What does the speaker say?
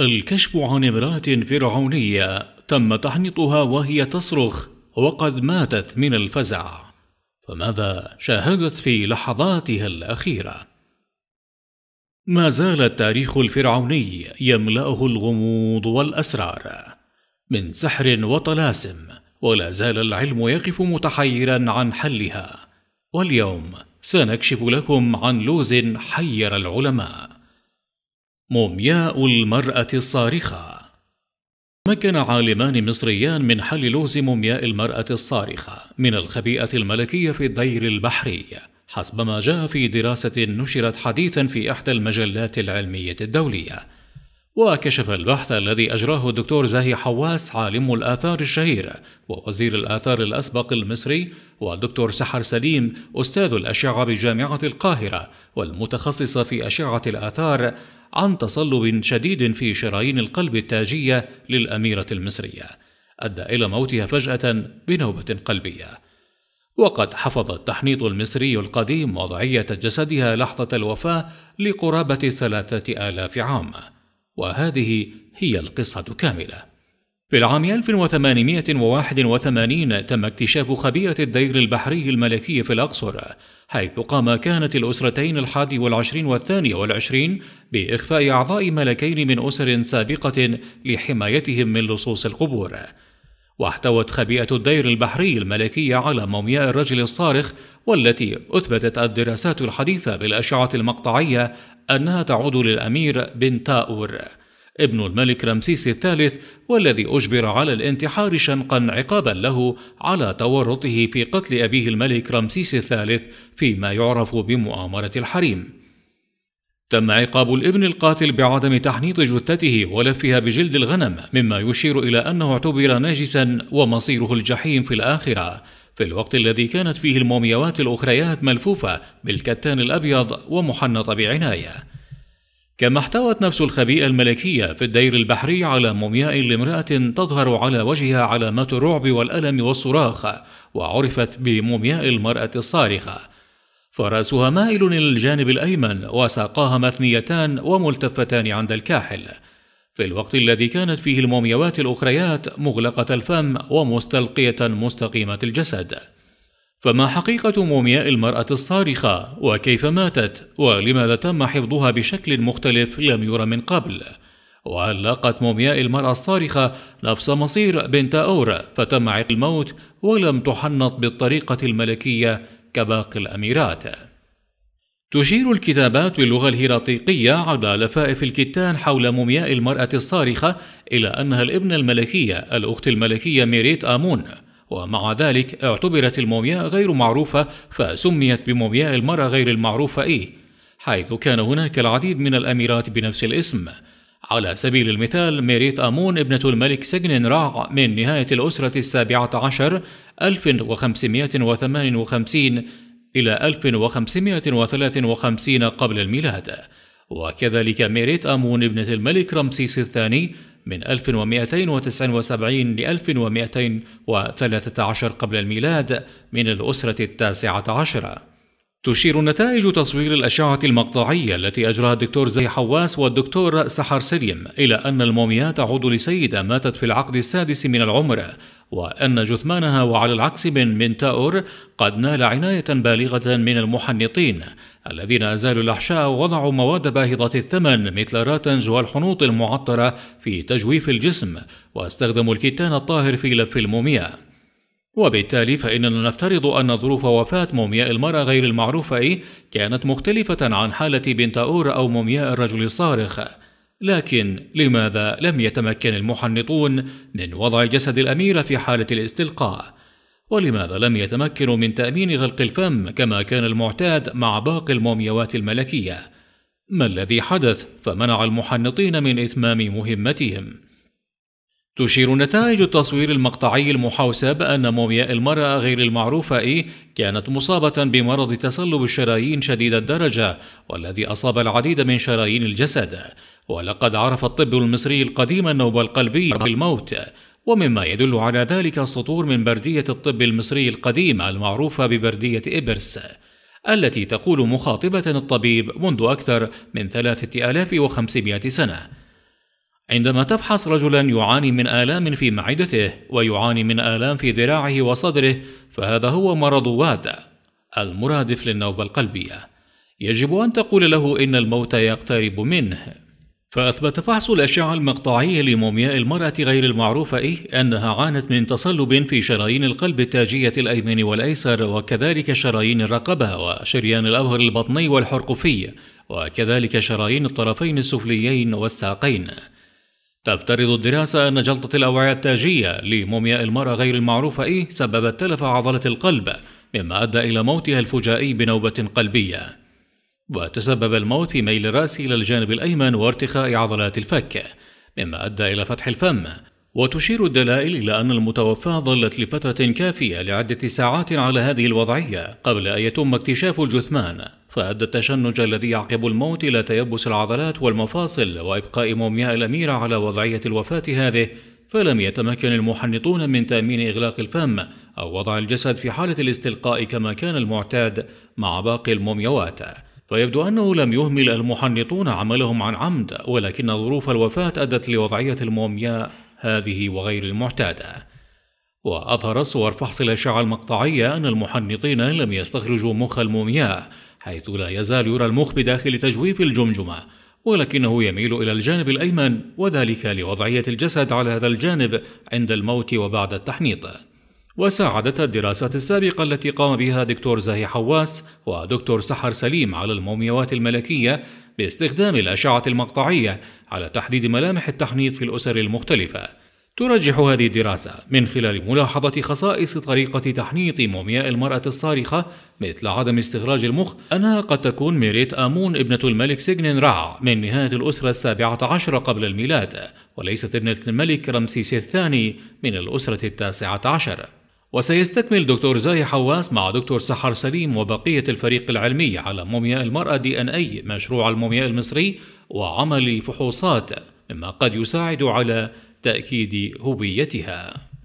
الكشف عن امرأة فرعونية تم تحنيطها وهي تصرخ وقد ماتت من الفزع فماذا شاهدت في لحظاتها الأخيرة؟ ما زال التاريخ الفرعوني يملأه الغموض والأسرار من سحر وطلاسم ولا زال العلم يقف متحيرا عن حلها واليوم سنكشف لكم عن لوز حير العلماء مومياء المرأة الصارخة مكن عالمان مصريان من حل لغز مومياء المرأة الصارخة من الخبيئة الملكية في الدير البحري حسب ما جاء في دراسة نشرت حديثا في إحدى المجلات العلمية الدولية وكشف البحث الذي أجراه الدكتور زاهي حواس عالم الآثار الشهير ووزير الآثار الأسبق المصري والدكتور سحر سليم أستاذ الأشعة بجامعة القاهرة والمتخصص في أشعة الآثار عن تصلب شديد في شرايين القلب التاجية للأميرة المصرية أدى إلى موتها فجأة بنوبة قلبية وقد حفظ التحنيط المصري القديم وضعية جسدها لحظة الوفاة لقرابة ثلاثة آلاف عام وهذه هي القصة كاملة في العام 1881 تم اكتشاف خبيئة الدير البحري الملكي في الأقصر حيث قام كانت الأسرتين الحادي والعشرين والثاني والعشرين بإخفاء أعضاء ملكين من أسر سابقة لحمايتهم من لصوص القبور واحتوت خبيئة الدير البحري الملكية على مومياء الرجل الصارخ والتي أثبتت الدراسات الحديثة بالأشعة المقطعية أنها تعود للأمير بن تاؤر ابن الملك رمسيس الثالث والذي أجبر على الانتحار شنقا عقابا له على تورطه في قتل أبيه الملك رمسيس الثالث فيما يعرف بمؤامرة الحريم تم عقاب الابن القاتل بعدم تحنيط جثته ولفها بجلد الغنم مما يشير الى انه اعتبر نجسا ومصيره الجحيم في الاخره في الوقت الذي كانت فيه المومياوات الاخريات ملفوفه بالكتان الابيض ومحنطه بعنايه كما احتوت نفس الخبيئة الملكية في الدير البحري على مومياء لامرأة تظهر على وجهها علامات الرعب والألم والصراخ وعرفت بمومياء المرأة الصارخة فرأسها مائل إلى الجانب الأيمن وساقاها مثنيتان وملتفتان عند الكاحل في الوقت الذي كانت فيه المومياوات الأخريات مغلقة الفم ومستلقية مستقيمة الجسد فما حقيقة مومياء المرأة الصارخة وكيف ماتت ولماذا تم حفظها بشكل مختلف لم يرى من قبل وهل لاقت مومياء المرأة الصارخة نفس مصير بنت أورا فتم عقل الموت ولم تحنط بالطريقة الملكية كباقي الأميرات تشير الكتابات باللغة الهيراطيقية على لفائف الكتان حول مومياء المرأة الصارخة إلى أنها الابنة الملكية الأخت الملكية ميريت آمون ومع ذلك اعتبرت المومياء غير معروفة فسميت بمومياء المرأة غير المعروفة إيه حيث كان هناك العديد من الأميرات بنفس الاسم على سبيل المثال ميريت آمون ابنة الملك سجن راع من نهاية الأسرة السابعة عشر 1558 إلى 1553 قبل الميلاد وكذلك ميريت آمون ابنة الملك رمسيس الثاني من 1279 ل 1213 قبل الميلاد من الأسرة التاسعة عشرة تشير نتائج تصوير الأشعة المقطعية التي أجراها الدكتور زي حواس والدكتور سحر سليم إلى أن المومياء تعود لسيدة ماتت في العقد السادس من العمر وأن جثمانها وعلى العكس من منتاور قد نال عناية بالغة من المحنطين الذين أزالوا الأحشاء ووضعوا مواد باهظة الثمن مثل الراتنج والحنوط المعطرة في تجويف الجسم واستخدموا الكتان الطاهر في لف المومياء وبالتالي فإننا نفترض أن ظروف وفاة مومياء المرأة غير المعروفة كانت مختلفة عن حالة بنت أور أو مومياء الرجل الصارخ لكن لماذا لم يتمكن المحنطون من وضع جسد الأميرة في حالة الاستلقاء؟ ولماذا لم يتمكنوا من تأمين غلق الفم كما كان المعتاد مع باقي المومياوات الملكية؟ ما الذي حدث فمنع المحنطين من إتمام مهمتهم؟ تشير نتائج التصوير المقطعي المحوسب أن مومياء المرأة غير المعروفة إي كانت مصابة بمرض تصلب الشرايين شديد الدرجة والذي أصاب العديد من شرايين الجسد ولقد عرف الطب المصري القديم النوبة القلبية بالموت ومما يدل على ذلك السطور من بردية الطب المصري القديم المعروفة ببردية إبرس التي تقول مخاطبة الطبيب منذ أكثر من 3500 سنة عندما تفحص رجلا يعاني من آلام في معدته ويعاني من آلام في ذراعه وصدره فهذا هو مرض وادا المرادف للنوبة القلبية يجب أن تقول له إن الموت يقترب منه فأثبت فحص الأشعة المقطعية لمومياء المرأة غير المعروفة إيه أنها عانت من تصلب في شرايين القلب التاجية الأيمن والأيسر وكذلك شرايين الرقبة وشريان الأبهر البطني والحرقفي وكذلك شرايين الطرفين السفليين والساقين تفترض الدراسة أن جلطة الأوعية التاجية لمومياء المرأة غير المعروفة إيه سببت تلف عضلة القلب مما أدى إلى موتها الفجائي بنوبة قلبية وتسبب الموت في ميل الرأس إلى الجانب الأيمن وارتخاء عضلات الفك مما أدى إلى فتح الفم وتشير الدلائل إلى أن المتوفاة ظلت لفترة كافية لعدة ساعات على هذه الوضعية قبل أن يتم اكتشاف الجثمان فأدى التشنج الذي يعقب الموت إلى تيبس العضلات والمفاصل وإبقاء مومياء الأميرة على وضعية الوفاة هذه فلم يتمكن المحنطون من تأمين إغلاق الفم أو وضع الجسد في حالة الاستلقاء كما كان المعتاد مع باقي المومياوات فيبدو أنه لم يهمل المحنطون عملهم عن عمد ولكن ظروف الوفاة أدت لوضعية المومياء هذه وغير المعتاده وأظهر صور فحص الأشعة المقطعية أن المحنطين لم يستخرجوا مخ المومياء حيث لا يزال يرى المخ بداخل تجويف الجمجمة ولكنه يميل إلى الجانب الأيمن وذلك لوضعية الجسد على هذا الجانب عند الموت وبعد التحنيط وساعدت الدراسات السابقة التي قام بها دكتور زاهي حواس ودكتور سحر سليم على المومياوات الملكية باستخدام الأشعة المقطعية على تحديد ملامح التحنيط في الأسر المختلفة. ترجح هذه الدراسة من خلال ملاحظة خصائص طريقة تحنيط مومياء المرأة الصارخة مثل عدم استخراج المخ أنها قد تكون ميريت آمون ابنة الملك سيجنين رع من نهاية الأسرة السابعة عشر قبل الميلاد وليست ابنة الملك رمسيس الثاني من الأسرة التاسعة عشر وسيستكمل دكتور زاهي حواس مع دكتور سحر سليم وبقية الفريق العلمي على مومياء المرأة دي ان اي مشروع المومياء المصري وعمل فحوصات مما قد يساعد على تأكيد هويتها